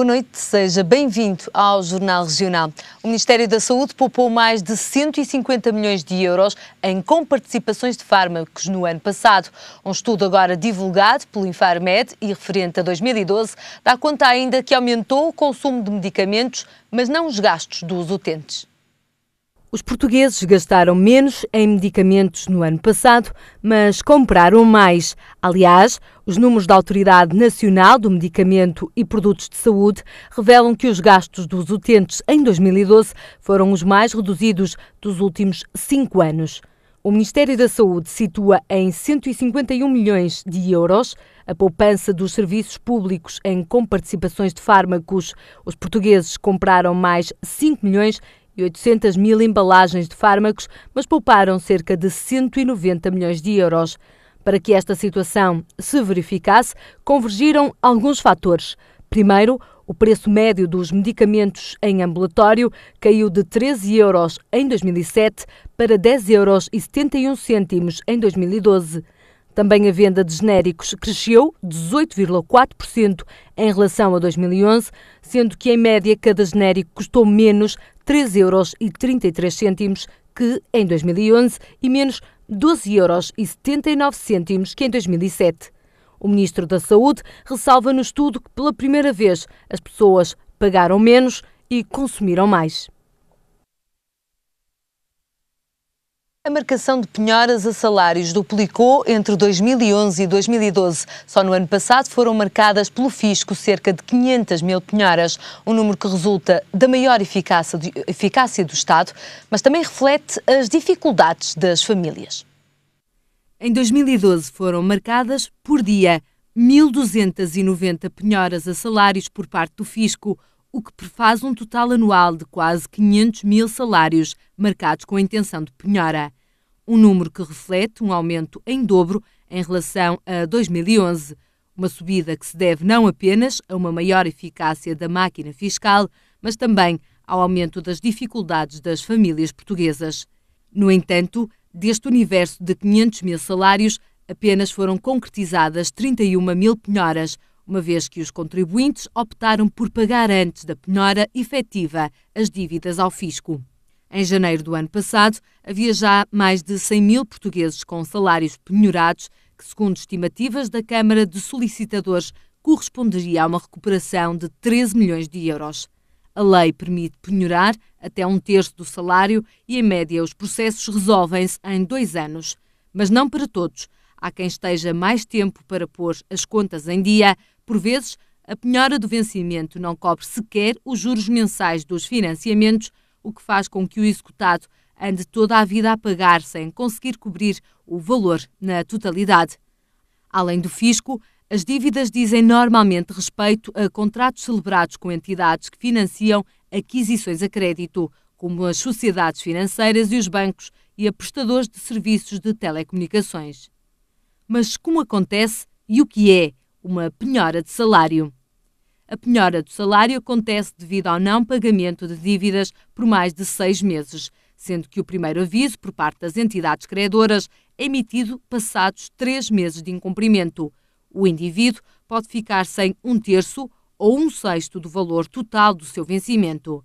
Boa noite, seja bem-vindo ao Jornal Regional. O Ministério da Saúde poupou mais de 150 milhões de euros em comparticipações de fármacos no ano passado. Um estudo agora divulgado pelo Infarmed e referente a 2012 dá conta ainda que aumentou o consumo de medicamentos, mas não os gastos dos utentes. Os portugueses gastaram menos em medicamentos no ano passado, mas compraram mais. Aliás, os números da Autoridade Nacional do Medicamento e Produtos de Saúde revelam que os gastos dos utentes em 2012 foram os mais reduzidos dos últimos cinco anos. O Ministério da Saúde situa em 151 milhões de euros a poupança dos serviços públicos em comparticipações de fármacos. Os portugueses compraram mais 5 milhões e 800 mil embalagens de fármacos, mas pouparam cerca de 190 milhões de euros. Para que esta situação se verificasse, convergiram alguns fatores. Primeiro, o preço médio dos medicamentos em ambulatório caiu de 13 euros em 2007 para 10 euros e 71 em 2012. Também a venda de genéricos cresceu 18,4% em relação a 2011, sendo que em média cada genérico custou menos 3,33 euros que em 2011 e menos 12,79 euros que em 2007. O ministro da Saúde ressalva no estudo que, pela primeira vez, as pessoas pagaram menos e consumiram mais. A marcação de penhoras a salários duplicou entre 2011 e 2012. Só no ano passado foram marcadas pelo fisco cerca de 500 mil penhoras, um número que resulta da maior eficácia, de, eficácia do Estado, mas também reflete as dificuldades das famílias. Em 2012 foram marcadas, por dia, 1.290 penhoras a salários por parte do fisco, o que prefaz um total anual de quase 500 mil salários marcados com a intenção de penhora. Um número que reflete um aumento em dobro em relação a 2011. Uma subida que se deve não apenas a uma maior eficácia da máquina fiscal, mas também ao aumento das dificuldades das famílias portuguesas. No entanto, deste universo de 500 mil salários, apenas foram concretizadas 31 mil penhoras, uma vez que os contribuintes optaram por pagar antes da penhora efetiva as dívidas ao fisco. Em janeiro do ano passado, havia já mais de 100 mil portugueses com salários penhorados, que, segundo estimativas da Câmara de Solicitadores, corresponderia a uma recuperação de 13 milhões de euros. A lei permite penhorar até um terço do salário e, em média, os processos resolvem-se em dois anos. Mas não para todos. Há quem esteja mais tempo para pôr as contas em dia, por vezes, a penhora do vencimento não cobre sequer os juros mensais dos financiamentos, o que faz com que o executado ande toda a vida a pagar sem conseguir cobrir o valor na totalidade. Além do fisco, as dívidas dizem normalmente respeito a contratos celebrados com entidades que financiam aquisições a crédito, como as sociedades financeiras e os bancos e a prestadores de serviços de telecomunicações. Mas como acontece e o que é uma penhora de salário. A penhora do salário acontece devido ao não pagamento de dívidas por mais de seis meses, sendo que o primeiro aviso por parte das entidades credoras é emitido passados três meses de incumprimento. O indivíduo pode ficar sem um terço ou um sexto do valor total do seu vencimento.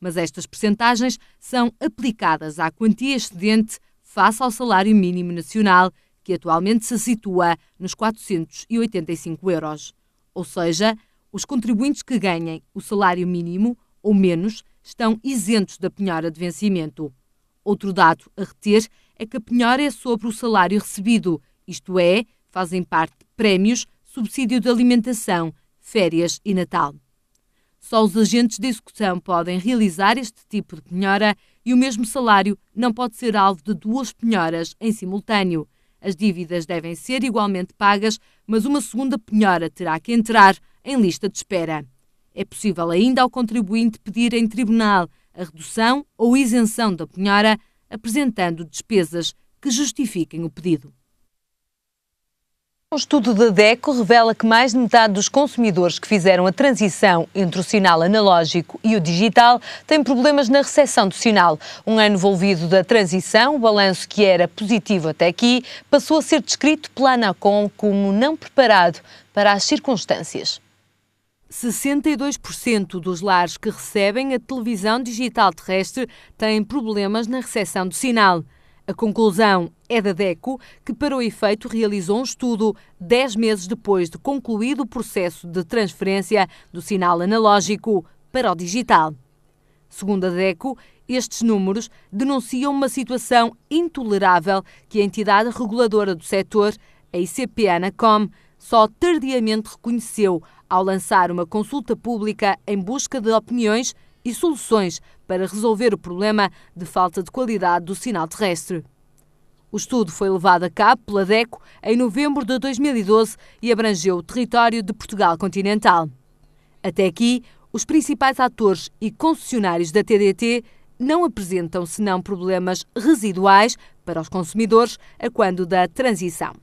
Mas estas percentagens são aplicadas à quantia excedente face ao salário mínimo nacional que atualmente se situa nos 485 euros. Ou seja, os contribuintes que ganhem o salário mínimo ou menos estão isentos da penhora de vencimento. Outro dado a reter é que a penhora é sobre o salário recebido, isto é, fazem parte prémios, subsídio de alimentação, férias e Natal. Só os agentes de execução podem realizar este tipo de penhora e o mesmo salário não pode ser alvo de duas penhoras em simultâneo. As dívidas devem ser igualmente pagas, mas uma segunda penhora terá que entrar em lista de espera. É possível ainda ao contribuinte pedir em tribunal a redução ou isenção da penhora, apresentando despesas que justifiquem o pedido. Um estudo da DECO revela que mais de metade dos consumidores que fizeram a transição entre o sinal analógico e o digital têm problemas na recepção do sinal. Um ano envolvido da transição, o balanço que era positivo até aqui passou a ser descrito pela Anacom como não preparado para as circunstâncias. 62% dos lares que recebem a televisão digital terrestre têm problemas na recepção do sinal. A conclusão é da DECO, que para o efeito realizou um estudo 10 meses depois de concluído o processo de transferência do sinal analógico para o digital. Segundo a DECO, estes números denunciam uma situação intolerável que a entidade reguladora do setor, a ICP Anacom, só tardiamente reconheceu ao lançar uma consulta pública em busca de opiniões e soluções para resolver o problema de falta de qualidade do sinal terrestre. O estudo foi levado a cabo pela DECO em novembro de 2012 e abrangeu o território de Portugal continental. Até aqui, os principais atores e concessionários da TDT não apresentam senão problemas residuais para os consumidores a quando da transição.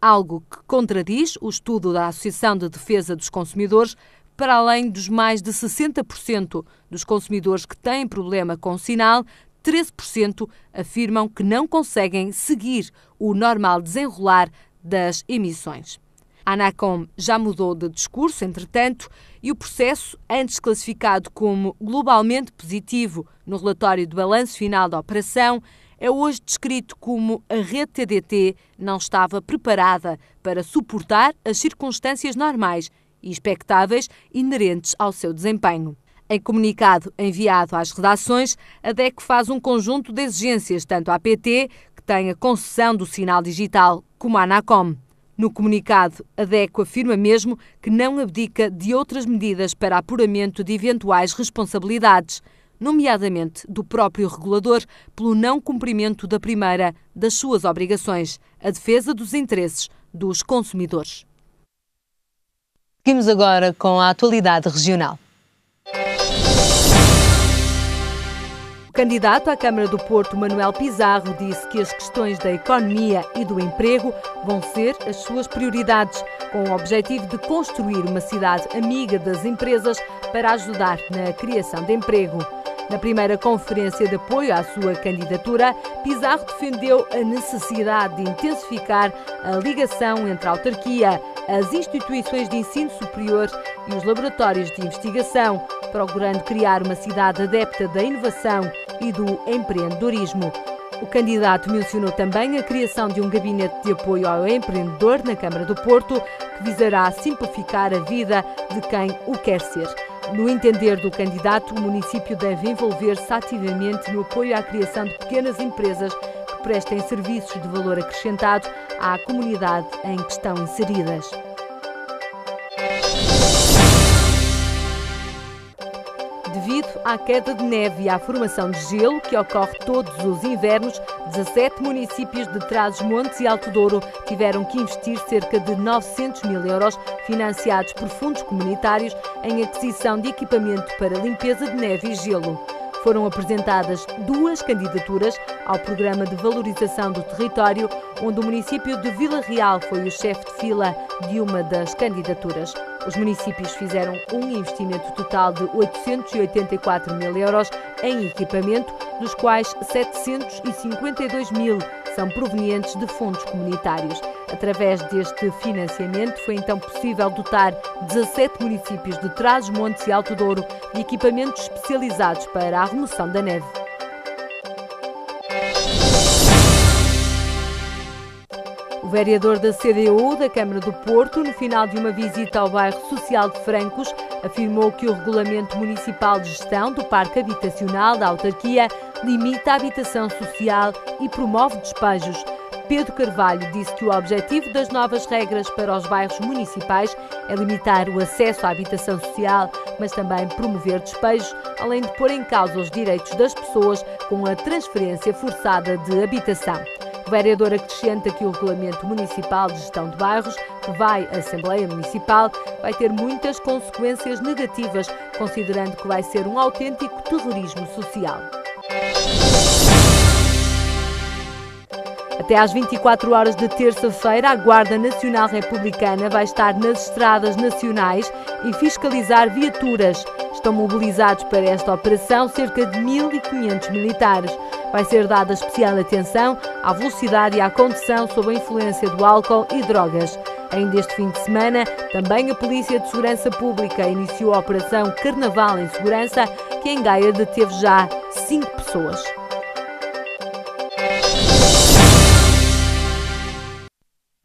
Algo que contradiz o estudo da Associação de Defesa dos Consumidores, para além dos mais de 60% dos consumidores que têm problema com o sinal, 13% afirmam que não conseguem seguir o normal desenrolar das emissões. A Anacom já mudou de discurso, entretanto, e o processo, antes classificado como globalmente positivo no relatório do balanço final da operação, é hoje descrito como a rede TDT não estava preparada para suportar as circunstâncias normais e expectáveis inerentes ao seu desempenho. Em comunicado enviado às redações, a DEC faz um conjunto de exigências tanto à PT, que tem a concessão do sinal digital, como à ANACOM. No comunicado, a DECO afirma mesmo que não abdica de outras medidas para apuramento de eventuais responsabilidades, nomeadamente do próprio regulador, pelo não cumprimento da primeira das suas obrigações, a defesa dos interesses dos consumidores. Seguimos agora com a atualidade regional. candidato à Câmara do Porto, Manuel Pizarro, disse que as questões da economia e do emprego vão ser as suas prioridades, com o objetivo de construir uma cidade amiga das empresas para ajudar na criação de emprego. Na primeira conferência de apoio à sua candidatura, Pizarro defendeu a necessidade de intensificar a ligação entre a autarquia, as instituições de ensino superior e os laboratórios de investigação, procurando criar uma cidade adepta da inovação e do empreendedorismo. O candidato mencionou também a criação de um gabinete de apoio ao empreendedor na Câmara do Porto, que visará simplificar a vida de quem o quer ser. No entender do candidato, o município deve envolver-se ativamente no apoio à criação de pequenas empresas que prestem serviços de valor acrescentado à comunidade em que estão inseridas. à queda de neve e à formação de gelo que ocorre todos os invernos, 17 municípios de Trás-os-Montes e Alto Douro tiveram que investir cerca de 900 mil euros, financiados por fundos comunitários, em aquisição de equipamento para limpeza de neve e gelo. Foram apresentadas duas candidaturas ao Programa de Valorização do Território, onde o município de Vila Real foi o chefe de fila de uma das candidaturas. Os municípios fizeram um investimento total de 884 mil euros em equipamento, dos quais 752 mil são provenientes de fundos comunitários. Através deste financiamento foi então possível dotar 17 municípios de Trás-os-Montes e Alto Douro de equipamentos especializados para a remoção da neve. O vereador da CDU da Câmara do Porto, no final de uma visita ao bairro Social de Francos, afirmou que o Regulamento Municipal de Gestão do Parque Habitacional da autarquia limita a habitação social e promove despejos. Pedro Carvalho disse que o objetivo das novas regras para os bairros municipais é limitar o acesso à habitação social, mas também promover despejos, além de pôr em causa os direitos das pessoas com a transferência forçada de habitação. O vereador acrescenta que o Regulamento Municipal de Gestão de Bairros, que vai à Assembleia Municipal, vai ter muitas consequências negativas, considerando que vai ser um autêntico terrorismo social. Até às 24 horas de terça-feira, a Guarda Nacional Republicana vai estar nas estradas nacionais e fiscalizar viaturas. Estão mobilizados para esta operação cerca de 1.500 militares. Vai ser dada especial atenção à velocidade e à condução sob a influência do álcool e drogas. Ainda este fim de semana, também a Polícia de Segurança Pública iniciou a Operação Carnaval em Segurança, que em Gaia deteve já cinco pessoas.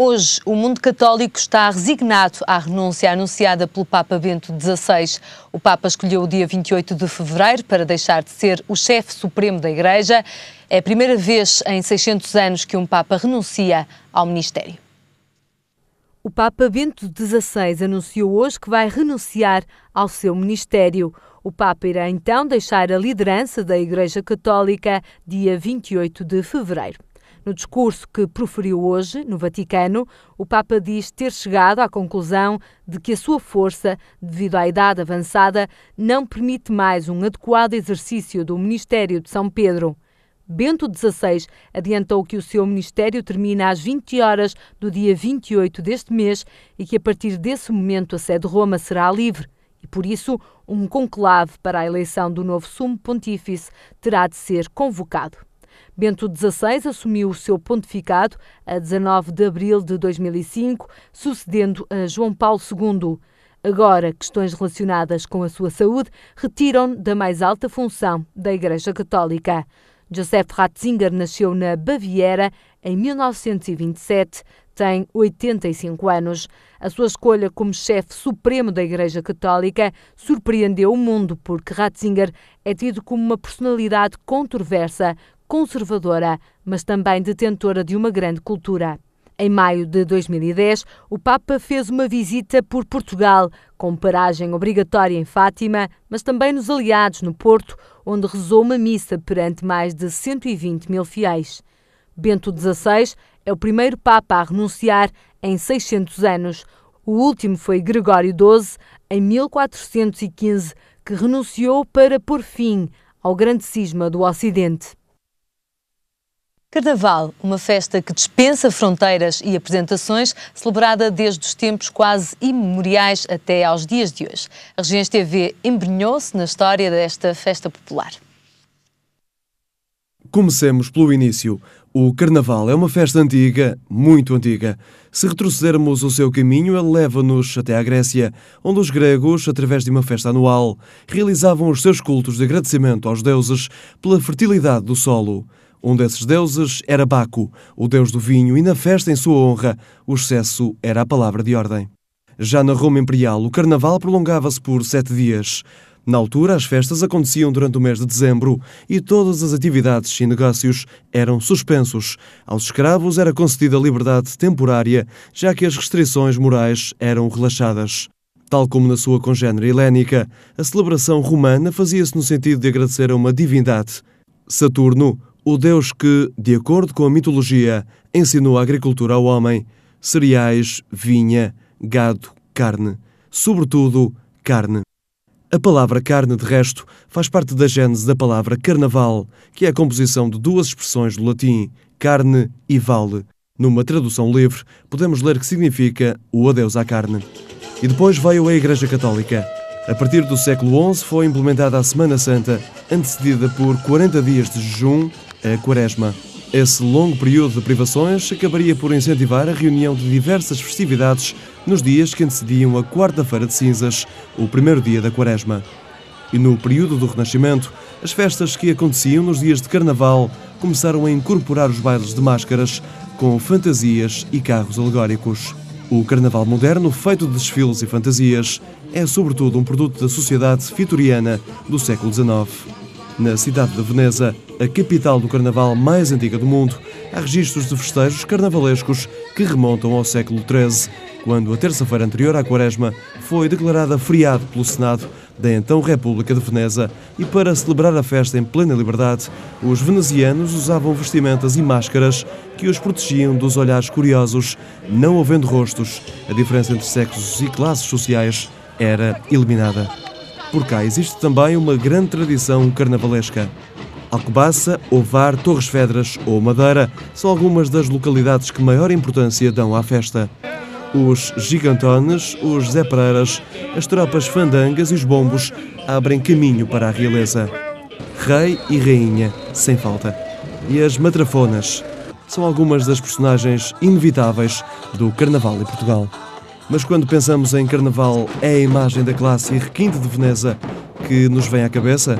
Hoje, o mundo católico está resignado à renúncia anunciada pelo Papa Bento XVI. O Papa escolheu o dia 28 de fevereiro para deixar de ser o chefe supremo da Igreja. É a primeira vez em 600 anos que um Papa renuncia ao ministério. O Papa Bento XVI anunciou hoje que vai renunciar ao seu ministério. O Papa irá então deixar a liderança da Igreja Católica dia 28 de fevereiro. No discurso que proferiu hoje, no Vaticano, o Papa diz ter chegado à conclusão de que a sua força, devido à idade avançada, não permite mais um adequado exercício do Ministério de São Pedro. Bento XVI adiantou que o seu ministério termina às 20 horas do dia 28 deste mês e que a partir desse momento a sede de Roma será livre e, por isso, um conclave para a eleição do novo sumo pontífice terá de ser convocado. Bento XVI assumiu o seu pontificado a 19 de abril de 2005, sucedendo a João Paulo II. Agora, questões relacionadas com a sua saúde retiram-no da mais alta função da Igreja Católica. Josef Ratzinger nasceu na Baviera em 1927, tem 85 anos. A sua escolha como chefe supremo da Igreja Católica surpreendeu o mundo, porque Ratzinger é tido como uma personalidade controversa, conservadora, mas também detentora de uma grande cultura. Em maio de 2010, o Papa fez uma visita por Portugal, com paragem obrigatória em Fátima, mas também nos Aliados, no Porto, onde rezou uma missa perante mais de 120 mil fiéis. Bento XVI é o primeiro Papa a renunciar em 600 anos. O último foi Gregório XII, em 1415, que renunciou para pôr fim ao grande cisma do Ocidente. Carnaval, uma festa que dispensa fronteiras e apresentações, celebrada desde os tempos quase imemoriais até aos dias de hoje. A Regiões TV embrenhou-se na história desta festa popular. Comecemos pelo início. O Carnaval é uma festa antiga, muito antiga. Se retrocedermos o seu caminho, ele leva-nos até à Grécia, onde os gregos, através de uma festa anual, realizavam os seus cultos de agradecimento aos deuses pela fertilidade do solo. Um desses deuses era Baco, o deus do vinho, e na festa em sua honra, o excesso era a palavra de ordem. Já na Roma Imperial, o carnaval prolongava-se por sete dias. Na altura, as festas aconteciam durante o mês de dezembro e todas as atividades e negócios eram suspensos. Aos escravos era concedida liberdade temporária, já que as restrições morais eram relaxadas. Tal como na sua congênere helénica, a celebração romana fazia-se no sentido de agradecer a uma divindade. Saturno, o Deus que, de acordo com a mitologia, ensinou a agricultura ao homem, cereais, vinha, gado, carne, sobretudo carne. A palavra carne, de resto, faz parte da gênese da palavra carnaval, que é a composição de duas expressões do latim, carne e vale. Numa tradução livre, podemos ler que significa o adeus à carne. E depois veio a Igreja Católica. A partir do século XI foi implementada a Semana Santa, antecedida por 40 dias de jejum, a Quaresma. Esse longo período de privações acabaria por incentivar a reunião de diversas festividades nos dias que antecediam a Quarta-feira de Cinzas, o primeiro dia da Quaresma. E no período do Renascimento, as festas que aconteciam nos dias de Carnaval começaram a incorporar os bailes de máscaras com fantasias e carros alegóricos. O Carnaval moderno, feito de desfiles e fantasias, é sobretudo um produto da sociedade vitoriana do século XIX. Na cidade de Veneza, a capital do carnaval mais antiga do mundo, há registros de festejos carnavalescos que remontam ao século XIII, quando a terça-feira anterior à Quaresma foi declarada feriado pelo Senado da então República de Veneza e para celebrar a festa em plena liberdade, os venezianos usavam vestimentas e máscaras que os protegiam dos olhares curiosos, não havendo rostos. A diferença entre sexos e classes sociais era eliminada. Por cá existe também uma grande tradição carnavalesca. Alcobaça, Ovar, Torres Vedras ou Madeira são algumas das localidades que maior importância dão à festa. Os gigantones, os Zé Pereiras, as tropas fandangas e os bombos abrem caminho para a realeza. Rei e rainha, sem falta. E as matrafonas são algumas das personagens inevitáveis do Carnaval em Portugal. Mas quando pensamos em carnaval, é a imagem da classe requinte de Veneza que nos vem à cabeça?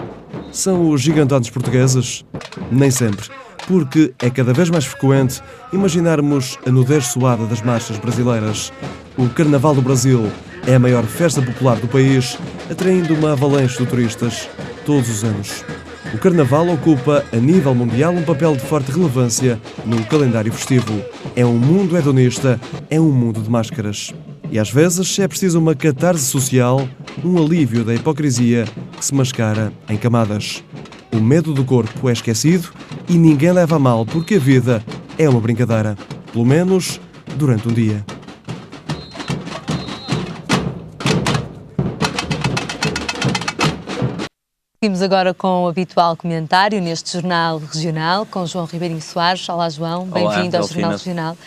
São os gigantones portugueses? Nem sempre, porque é cada vez mais frequente imaginarmos a nudez suada das marchas brasileiras. O Carnaval do Brasil é a maior festa popular do país, atraindo uma avalanche de turistas todos os anos. O Carnaval ocupa, a nível mundial, um papel de forte relevância no calendário festivo. É um mundo hedonista, é um mundo de máscaras. E às vezes é preciso uma catarse social, um alívio da hipocrisia que se mascara em camadas. O medo do corpo é esquecido e ninguém leva a mal porque a vida é uma brincadeira, pelo menos durante um dia. Seguimos agora com o habitual comentário neste Jornal Regional, com João Ribeirinho Soares. Olá, João. Bem-vindo ao Jornal Regional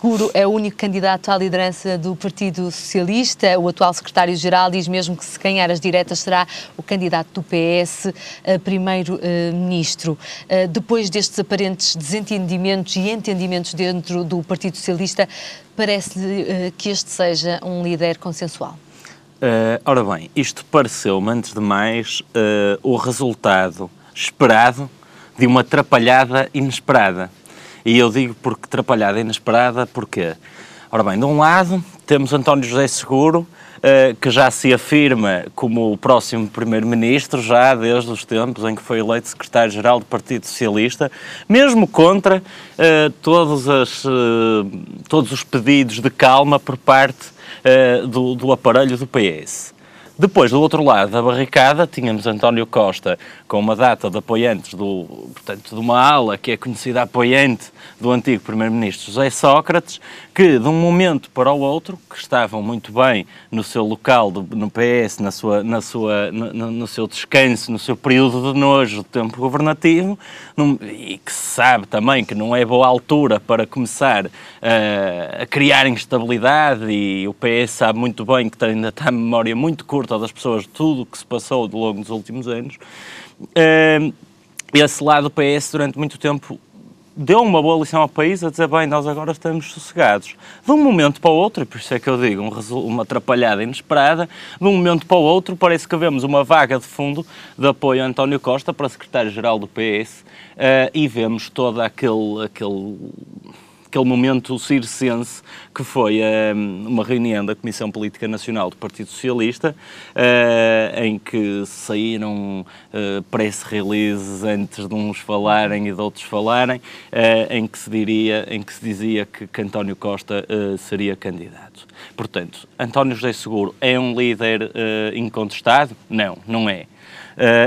seguro é o único candidato à liderança do Partido Socialista. O atual secretário-geral diz mesmo que se ganhar as diretas será o candidato do PS a eh, primeiro-ministro. Eh, eh, depois destes aparentes desentendimentos e entendimentos dentro do Partido Socialista, parece-lhe que este seja um líder consensual? Uh, ora bem, isto pareceu-me, antes de mais, uh, o resultado esperado de uma atrapalhada inesperada. E eu digo porque trapalhada inesperada, porque, Ora bem, de um lado temos António José Seguro, uh, que já se afirma como o próximo Primeiro-Ministro, já desde os tempos em que foi eleito Secretário-Geral do Partido Socialista, mesmo contra uh, eh, todos, as, uh, todos os pedidos de calma por parte do, do aparelho do PS. Depois, do outro lado da barricada, tínhamos António Costa com uma data de apoiantes, do, portanto, de uma ala que é conhecida apoiante do antigo Primeiro-Ministro José Sócrates, que de um momento para o outro, que estavam muito bem no seu local, do, no PS, na sua, na sua, no, no, seu descanso, no seu período de nojo do tempo governativo, num, e que se sabe também que não é boa altura para começar uh, a criar instabilidade, e o PS sabe muito bem que ainda está a memória muito curta todas as pessoas tudo o que se passou ao longo dos últimos anos, uh, esse lado do PS durante muito tempo deu uma boa lição ao país a dizer, bem, nós agora estamos sossegados. De um momento para o outro, e por isso é que eu digo um uma atrapalhada inesperada, de um momento para o outro parece que vemos uma vaga de fundo de apoio a António Costa para secretário-geral do PS uh, eh, e vemos todo aquele... aquele aquele momento circense que foi um, ehm, uma reunião da Comissão Política Nacional do Partido Socialista, uh, em que saíram uh, press releases antes de uns falarem e de outros falarem, uh, em, que se diria, em que se dizia que, que António Costa seria candidato. Portanto, António José Seguro é um líder incontestado? Não, não é.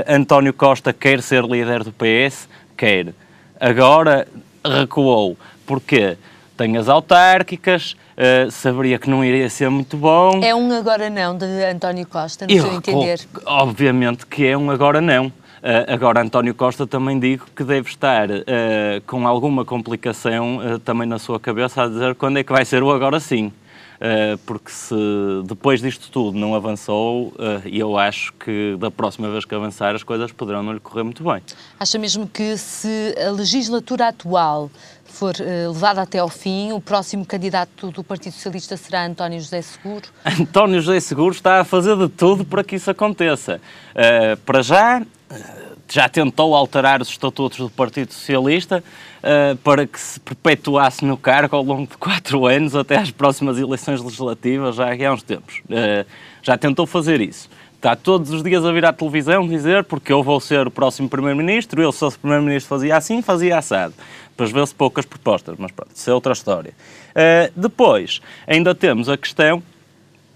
António Costa quer ser líder do PS? Quer. Agora recuou porque Tem as autárquicas, uh, que não iria ser muito bom. É um agora não de António Costa, no Eu, seu entender. Obviamente que é um agora não. Uh, agora, António Costa também digo que deve estar uh, com alguma complicação uh, também na sua cabeça a dizer quando é que vai ser o agora sim. porque se depois disto tudo não avançou, eu acho que da próxima vez que avançar as coisas poderão não lhe correr muito bem. Acha mesmo que se a legislatura atual for uh, até ao fim, o próximo candidato do Partido Socialista será António José Seguro? António José Seguro está a fazer de tudo para que isso aconteça. Uh, para já, eh, já tentou alterar os estatutos do Partido Socialista uh, para que se perpetuasse no cargo ao longo de quatro anos até às próximas eleições legislativas, já há uns tempos. Uh, já tentou fazer isso. Está todos os dias a vir à televisão dizer porque eu vou ser o próximo Primeiro-Ministro, eu se fosse Primeiro-Ministro fazia assim, fazia assado aspas, vê-se poucas propostas, mas pronto, isso é outra história. Uh, depois, ainda temos a questão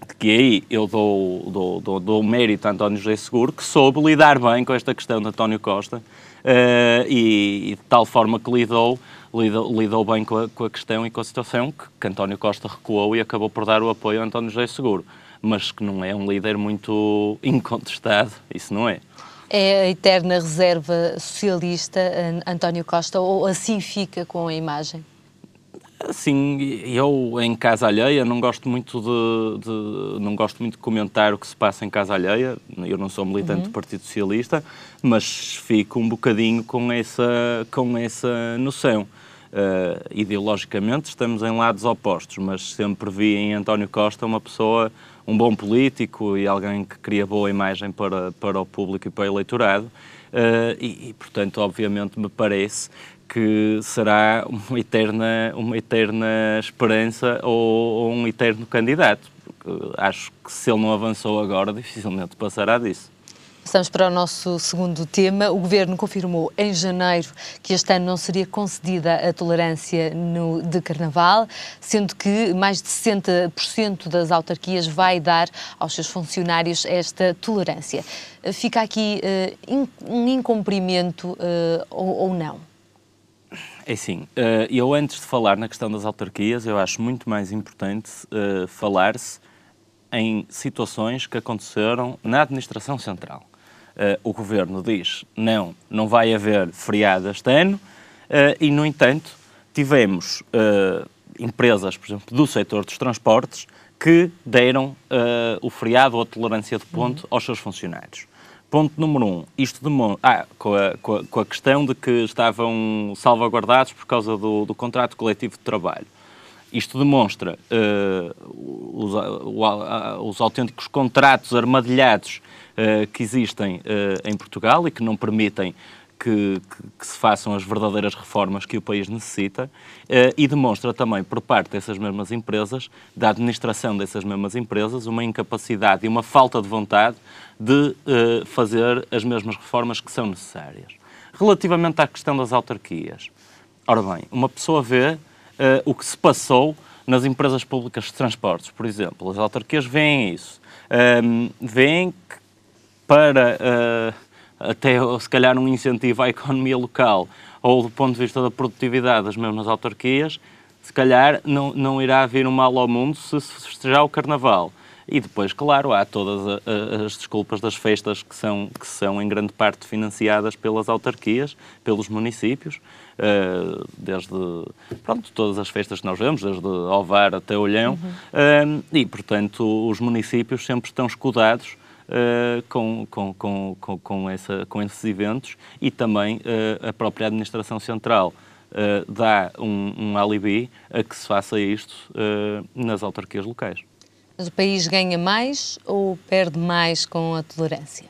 de que aí eu dou, dou, dou, dou mérito a António José Seguro, que soube lidar bem com esta questão de António Costa uh, e, e, de tal forma que lidou, lidou, lidou bem com a, com a, questão e com a situação que, que António Costa recuou e acabou por dar o apoio a António José Seguro mas que não é um líder muito incontestado, isso não é. É a eterna reserva socialista António Costa ou assim fica com a imagem? Sim, eu em casa alheia não gosto muito de, de, não gosto muito de comentar o que se passa em casa alheia. Eu não sou militante uhum. do Partido Socialista, mas fico um bocadinho com essa com essa noção. Uh, ideologicamente estamos em lados opostos, mas sempre vi em António Costa uma pessoa um bom político e alguém que cria boa imagem para, para o público e para o eleitorado. Uh, e, e, portanto, obviamente, me parece que será uma eterna, uma eterna esperança ou, ou um eterno candidato. acho que se ele não avançou agora, dificilmente passará disso. Passamos para o nosso segundo tema. O Governo confirmou em janeiro que este ano não seria concedida a tolerância no, de Carnaval, sendo que mais de 60% das autarquias vai dar aos seus funcionários esta tolerância. Fica aqui uh, um incumprimento uh, ou, ou não? É sim. Eh, eu antes de falar na questão das autarquias, eu acho muito mais importante falar-se em situações que aconteceram na administração central. Uh, o governo diz não, não vai haver feriado este ano, uh, e, no entanto, tivemos uh, empresas, por exemplo, do setor dos transportes, que deram o feriado ou a tolerância de ponto uhum. aos seus funcionários. Ponto número um, isto demonstra. Ah, com a, com, a, com a, questão de que estavam salvaguardados por causa do, do contrato coletivo de trabalho. Isto demonstra uh, os, os, autênticos contratos armadilhados uh, que existem eh, em Portugal e que não permitem que, que, que, se façam as verdadeiras reformas que o país necessita e demonstra também, por parte dessas mesmas empresas, da administração dessas mesmas empresas, uma incapacidade e uma falta de vontade de fazer as mesmas reformas que são necessárias. Relativamente à questão das autarquias, ora bem, uma pessoa vê uh, o que se passou nas empresas públicas de transportes, por exemplo. As autarquias veem isso. Um, ehm, veem que para uh, até se calhar um incentivo à economia local ou do ponto de vista da produtividade das mesmas autarquias, se calhar não, não irá haver um mal ao mundo se se festejar o Carnaval. E depois, claro, há todas eh, as desculpas das festas que são, que são em grande parte financiadas pelas autarquias, pelos municípios, eh, desde pronto, todas as festas que nós vemos, desde Ovar até Olhão, uhum. e, portanto, os municípios sempre estão escudados Uh, com, com, com, com, essa, com esses eventos e também uh, a própria Administração Central uh, dá um, um, alibi a que se faça isto nas autarquias locais. Mas o país ganha mais ou perde mais com a tolerância?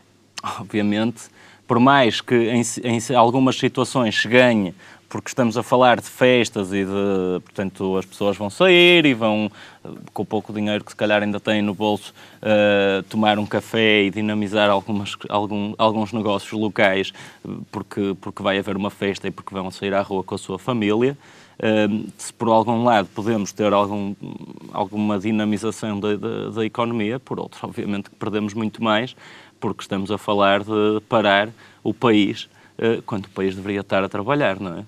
Obviamente por mais que em, em algumas situações se ganhe porque estamos a falar de festas e de, portanto, as pessoas vão sair e vão, com o pouco dinheiro que se calhar ainda têm no bolso, uh, tomar um café e dinamizar algumas, algum, alguns negócios locais, porque, porque vai haver uma festa e porque vão sair à rua com a sua família. Uh, se por algum lado podemos ter algum, alguma dinamização da, da, da economia, por outro, obviamente, que perdemos muito mais porque estamos a falar de parar o país eh, quando o país deveria estar a trabalhar, não é?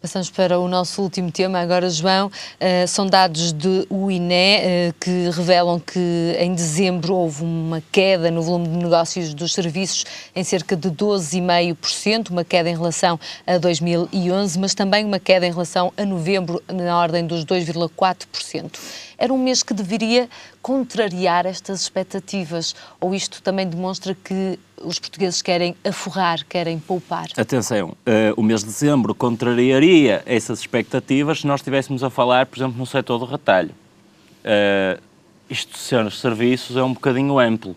Passamos para o nosso último tema agora, João. Uh, são dados do INE uh, eh, que revelam que em dezembro houve uma queda no volume de negócios dos serviços em cerca de 12,5%, uma queda em relação a 2011, mas também uma queda em relação a novembro na ordem dos 2,4% era um mês que deveria contrariar estas expectativas? Ou isto também demonstra que os portugueses querem aforrar, querem poupar? Atenção, uh, o mês de dezembro contrariaria essas expectativas se nós estivéssemos a falar, por exemplo, no setor do retalho. Uh, isto os serviços é um bocadinho amplo.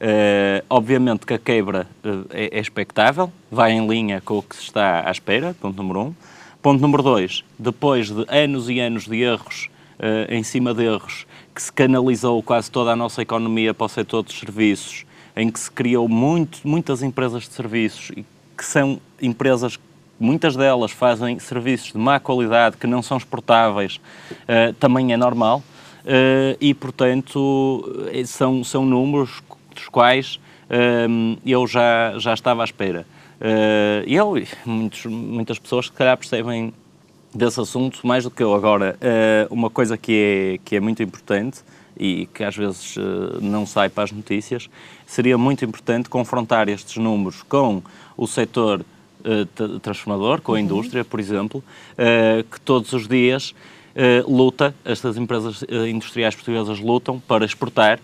Uh, obviamente que a quebra uh, é, é expectável, vai em linha com o que se está à espera, ponto número um. Ponto número dois, depois de anos e anos de erros eh, em cima de erros, que se canalizou quase toda a nossa economia para o setor dos serviços, em que se criou muito, muitas empresas de serviços, e que são empresas muitas delas fazem serviços de má qualidade que não são exportáveis, uh, também é normal. Uh, e, portanto, são, são números dos quais uh, eu já, já estava à espera. eu e muitos, muitas pessoas, se calhar, percebem desse assunto, mais do que eu agora, eh, uma coisa que é, que é muito importante e que às vezes eh, não sai para as notícias, seria muito importante confrontar estes números com o setor eh, transformador, com a uhum. indústria, por exemplo, que todos os dias luta, estas empresas industriais portuguesas lutam para exportar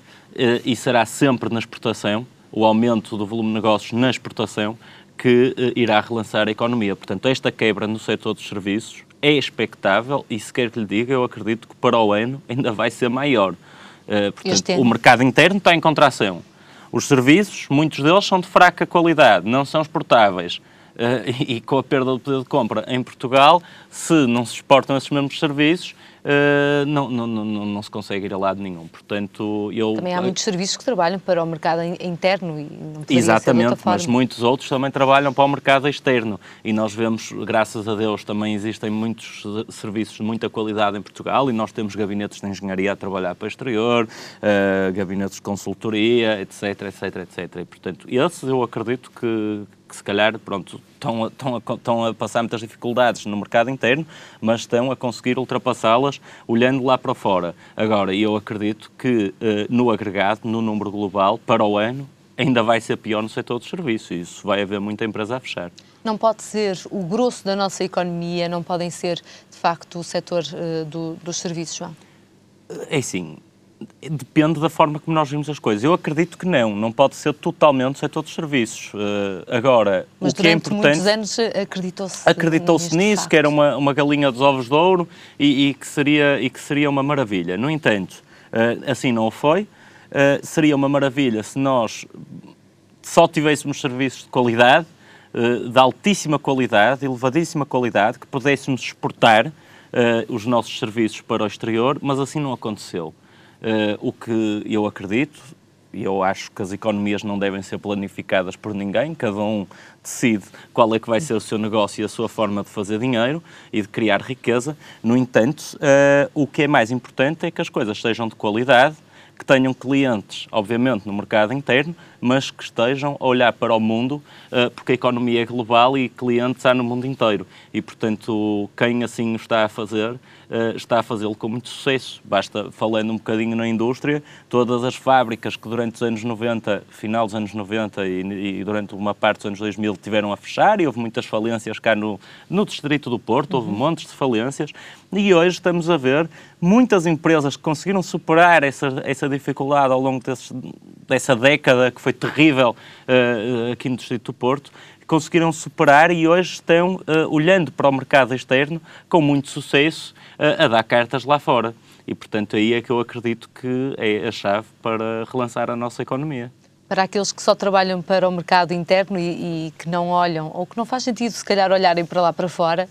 e será sempre na exportação, o aumento do volume de negócios na exportação, que irá relançar a economia. Portanto, esta quebra no setor dos serviços é expectável e, se quer que lhe diga, eu acredito que para o ano ainda vai ser maior. Uh, portanto, o mercado interno está em contração. Os serviços, muitos deles são de fraca qualidade, não são exportáveis. Uh, eh, e, e com a perda do poder de compra em Portugal, se não se exportam esses mesmos serviços, eh, não, não, não, não, se consegue ir a lado nenhum. Portanto, eu... Também há eh, muitos serviços que trabalham para o mercado interno e não Exatamente, mas muitos outros também trabalham para o mercado externo e nós vemos, graças a Deus, também existem muitos serviços de muita qualidade em Portugal e nós temos gabinetes de engenharia a trabalhar para o exterior, uh, gabinetes de consultoria, etc, etc, etc. E, portanto, esses eu acredito que, que se calhar pronto, estão, estão, a, estão a passar muitas dificuldades no mercado interno, mas estão a conseguir ultrapassá-las olhando lá para fora. Agora, eu acredito que eh, no agregado, no número global, para o ano, ainda vai ser pior no setor dos serviços. Isso vai haver muita empresa a fechar. Não pode ser o grosso da nossa economia, não podem ser, de facto, o setor uh, do, dos serviços, João? É sim depende da forma como nós vimos as coisas. Eu acredito que não, não pode ser totalmente setor dos serviços. Uh, agora, Mas o que é importante... muitos anos eh, acreditou-se Acreditou-se nisso, facto. que era uma, uma galinha dos ovos de ouro e, e, que seria, e que seria uma maravilha. No entanto, uh, assim não foi. Uh, seria uma maravilha se nós só tivéssemos serviços de qualidade, de altíssima qualidade, de elevadíssima qualidade, que pudéssemos exportar os nossos serviços para o exterior, mas assim não aconteceu. Eh, o que eu acredito, e eu acho que as economias não devem ser planificadas por ninguém, cada um decide qual é que vai ser o seu negócio e a sua forma de fazer dinheiro e de criar riqueza. No entanto, uh, o que é mais importante é que as coisas sejam de qualidade, que tenham clientes, obviamente, no mercado interno, mas que estejam a olhar para o mundo, uh, porque a economia é global e clientes há no mundo inteiro. E, portanto, quem assim o está a fazer eh, está a fazê-lo com muito sucesso. Basta, falando um bocadinho na indústria, todas as fábricas que durante os anos 90, final dos anos 90 e, e durante uma parte dos anos 2000 tiveram a fechar e houve muitas falências cá no, no distrito do Porto, houve uhum. montes de falências e hoje estamos a ver muitas empresas que conseguiram superar essa, essa dificuldade ao longo dessa década que foi terrível uh, aqui no distrito do Porto, conseguiram superar e hoje estão uh, olhando para o mercado externo com muito sucesso uh, a dar cartas lá fora. E, portanto, aí é que eu acredito que é a chave para relançar a nossa economia. Para aqueles que só trabalham para o mercado interno e, e que não olham, ou que não faz sentido, se calhar, olharem para lá para fora,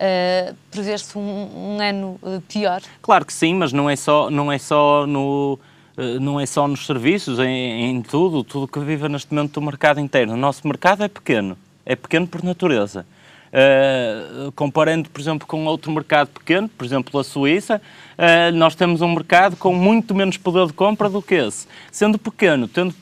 uh, prevê-se um, um, ano pior? Claro que sim, mas não é só, não é só no eh, não é só nos serviços, em, em tudo, tudo que vive neste momento do mercado interno. O nosso mercado é pequeno, é pequeno por natureza. Uh, comparando, por exemplo, com outro mercado pequeno, por exemplo, a Suíça, uh, nós temos um mercado com muito menos poder de compra do que esse. Sendo pequeno, tendo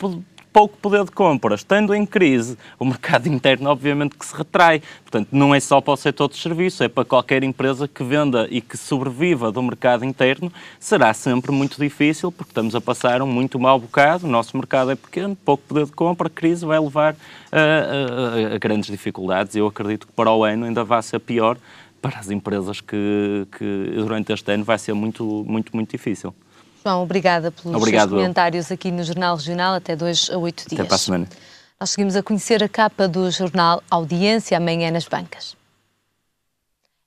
pouco poder de compra, estando em crise, o mercado interno obviamente que se retrai. Portanto, não é só para o setor de serviço, é para qualquer empresa que venda e que sobreviva do mercado interno, será sempre muito difícil, porque estamos a passar um muito mau bocado, o nosso mercado é pequeno, pouco poder de compra, a crise vai levar a, ah, a, ah, ah, a grandes dificuldades. Eu acredito que para o ano ainda vai ser pior para as empresas que, que durante este ano vai ser muito, muito, muito difícil. João, obrigada pelos Obrigado, comentários aqui no Jornal Regional. Até dois a oito dias. Até para a semana. Nós seguimos a conhecer a capa do jornal Audiência amanhã nas bancas.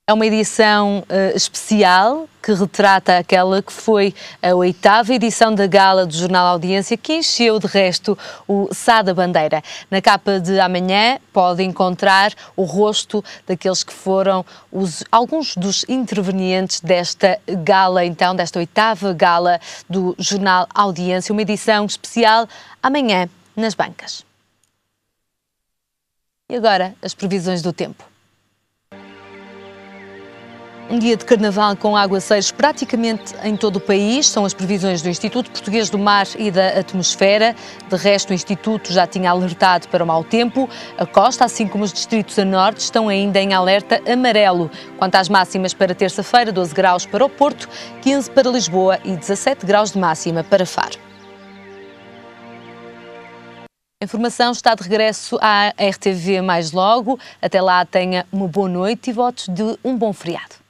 É uma edição uh, especial que retrata aquela que foi a oitava edição da gala do Jornal Audiência, que encheu de resto o Sá da Bandeira. Na capa de amanhã pode encontrar o rosto daqueles que foram os, alguns dos intervenientes desta gala, então, desta oitava gala do Jornal Audiência, uma edição especial amanhã nas bancas. E agora as previsões do tempo. Um dia de carnaval com aguaceiros praticamente em todo o país, são as previsões do Instituto Português do Mar e da Atmosfera. De resto, o Instituto já tinha alertado para o mau tempo. A costa, assim como os distritos a norte, estão ainda em alerta amarelo. Quanto às máximas para terça-feira, 12 graus para o Porto, 15 para Lisboa e 17 graus de máxima para Faro. A informação está de regresso à RTV mais logo. Até lá, tenha uma boa noite e votos de um bom feriado.